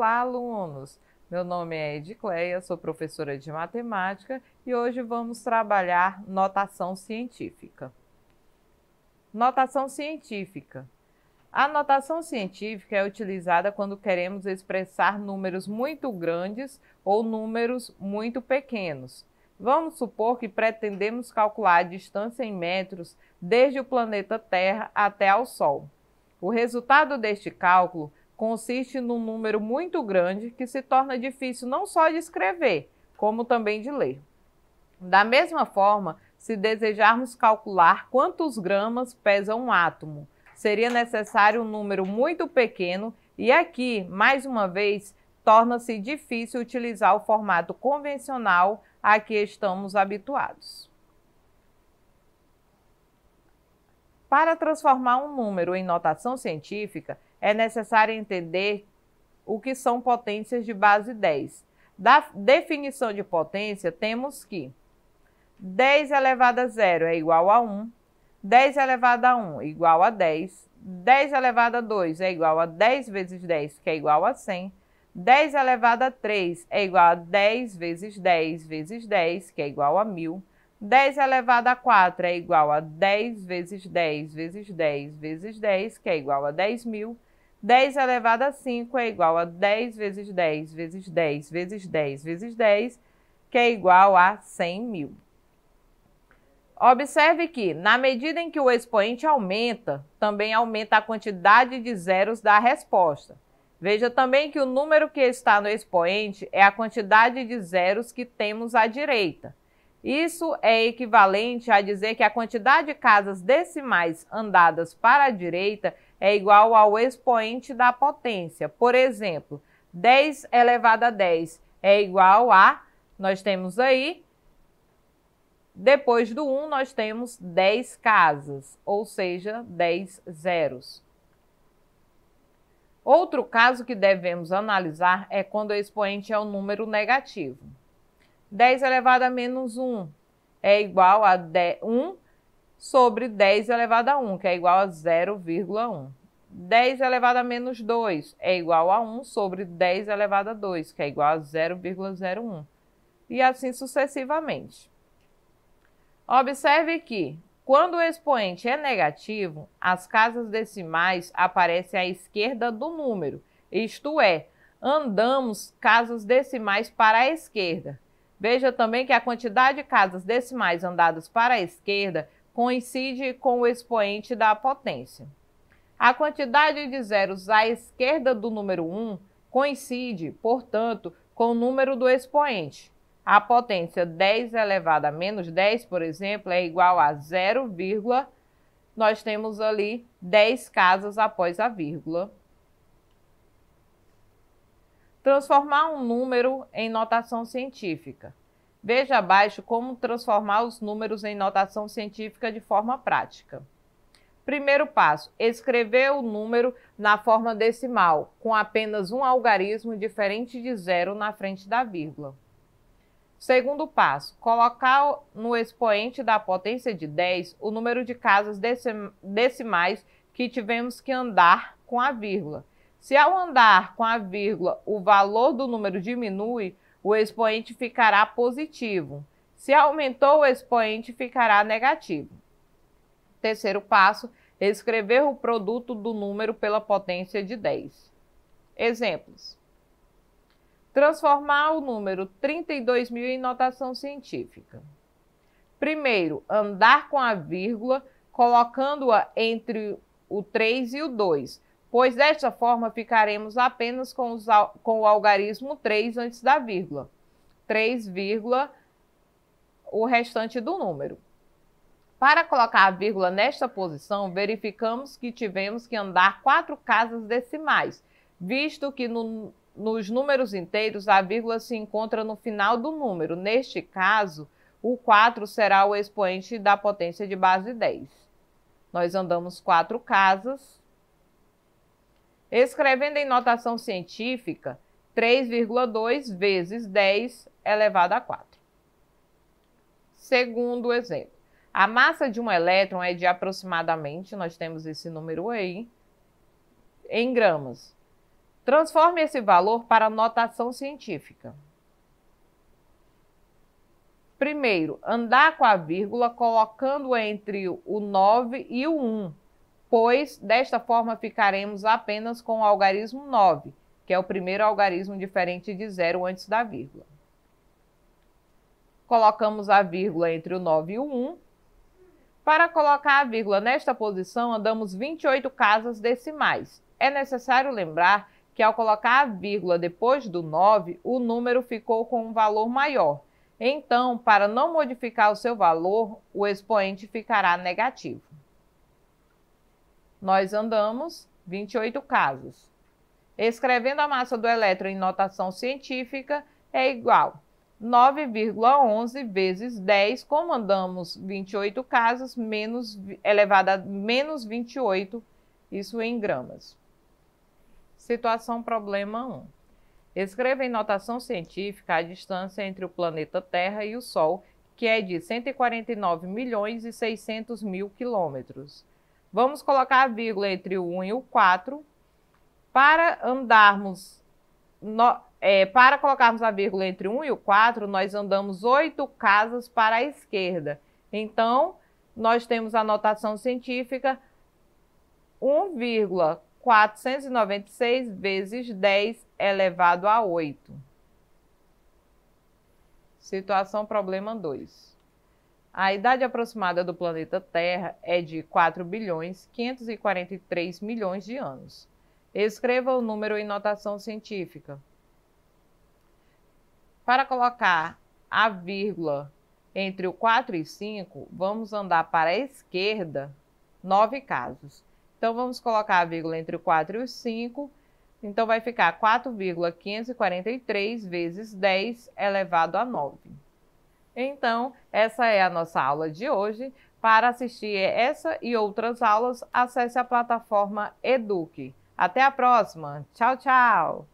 Olá, alunos! Meu nome é Edicleia, sou professora de matemática e hoje vamos trabalhar notação científica. Notação científica. A notação científica é utilizada quando queremos expressar números muito grandes ou números muito pequenos. Vamos supor que pretendemos calcular a distância em metros desde o planeta Terra até ao Sol. O resultado deste cálculo consiste num número muito grande que se torna difícil não só de escrever, como também de ler. Da mesma forma, se desejarmos calcular quantos gramas pesa um átomo, seria necessário um número muito pequeno e aqui, mais uma vez, torna-se difícil utilizar o formato convencional a que estamos habituados. Para transformar um número em notação científica, é necessário entender o que são potências de base 10. Da definição de potência, temos que 10 elevado a 0 é igual a 1, 10 elevado a 1 é igual a 10, 10 elevado a 2 é igual a 10 vezes 10, que é igual a 100, 10 elevado a 3 é igual a 10 vezes 10 vezes 10, que é igual a 1000, 10 elevado a 4 é igual a 10 vezes 10 vezes 10 vezes 10, que é igual a 10.000, 10 elevado a 5 é igual a 10 vezes 10 vezes 10 vezes 10 vezes 10, que é igual a 100 mil. Observe que, na medida em que o expoente aumenta, também aumenta a quantidade de zeros da resposta. Veja também que o número que está no expoente é a quantidade de zeros que temos à direita. Isso é equivalente a dizer que a quantidade de casas decimais andadas para a direita é igual ao expoente da potência. Por exemplo, 10 elevado a 10 é igual a, nós temos aí, depois do 1 nós temos 10 casas, ou seja, 10 zeros. Outro caso que devemos analisar é quando o expoente é um número negativo. 10 elevado a menos 1 é igual a 1 sobre 10 elevado a 1, que é igual a 0,1. 10 elevado a menos 2 é igual a 1 sobre 10 elevado a 2, que é igual a 0,01. E assim sucessivamente. Observe que, quando o expoente é negativo, as casas decimais aparecem à esquerda do número, isto é, andamos casas decimais para a esquerda. Veja também que a quantidade de casas decimais andadas para a esquerda coincide com o expoente da potência. A quantidade de zeros à esquerda do número 1 coincide, portanto, com o número do expoente. A potência 10 elevada a menos 10, por exemplo, é igual a 0, nós temos ali 10 casas após a vírgula Transformar um número em notação científica. Veja abaixo como transformar os números em notação científica de forma prática. Primeiro passo: escrever o número na forma decimal, com apenas um algarismo diferente de zero na frente da vírgula. Segundo passo: colocar no expoente da potência de 10 o número de casas decimais que tivemos que andar com a vírgula, se ao andar com a vírgula o valor do número diminui, o expoente ficará positivo. Se aumentou o expoente, ficará negativo. Terceiro passo, escrever o produto do número pela potência de 10. Exemplos. Transformar o número 32 mil em notação científica. Primeiro, andar com a vírgula, colocando-a entre o 3 e o 2, pois desta forma ficaremos apenas com, os, com o algarismo 3 antes da vírgula. 3, vírgula, o restante do número. Para colocar a vírgula nesta posição, verificamos que tivemos que andar quatro casas decimais, visto que no, nos números inteiros a vírgula se encontra no final do número. Neste caso, o 4 será o expoente da potência de base 10. Nós andamos quatro casas escrevendo em notação científica 3,2 vezes 10 elevado a 4. Segundo exemplo, a massa de um elétron é de aproximadamente, nós temos esse número aí, em gramas. Transforme esse valor para notação científica. Primeiro, andar com a vírgula colocando entre o 9 e o 1, pois desta forma ficaremos apenas com o algarismo 9, que é o primeiro algarismo diferente de zero antes da vírgula. Colocamos a vírgula entre o 9 e o 1. Para colocar a vírgula nesta posição, andamos 28 casas decimais. É necessário lembrar que ao colocar a vírgula depois do 9, o número ficou com um valor maior. Então, para não modificar o seu valor, o expoente ficará negativo. Nós andamos 28 casos. Escrevendo a massa do elétron em notação científica é igual 9,11 vezes 10, como andamos 28 casos, menos, elevado a menos 28, isso em gramas. Situação problema 1. Escreva em notação científica a distância entre o planeta Terra e o Sol, que é de 149 milhões e 600 mil quilômetros. Vamos colocar a vírgula entre o 1 e o 4 para andarmos no, é, para colocarmos a vírgula entre o 1 e o 4, nós andamos 8 casas para a esquerda. Então, nós temos a notação científica 1,496 vezes 10 elevado a 8. Situação problema 2. A idade aproximada do planeta Terra é de 4 bilhões 543 milhões de anos. Escreva o número em notação científica. Para colocar a vírgula entre o 4 e 5, vamos andar para a esquerda 9 casos. Então vamos colocar a vírgula entre o 4 e o 5. Então vai ficar 4,543 vezes 10 elevado a 9. Então, essa é a nossa aula de hoje. Para assistir essa e outras aulas, acesse a plataforma Eduque. Até a próxima. Tchau, tchau.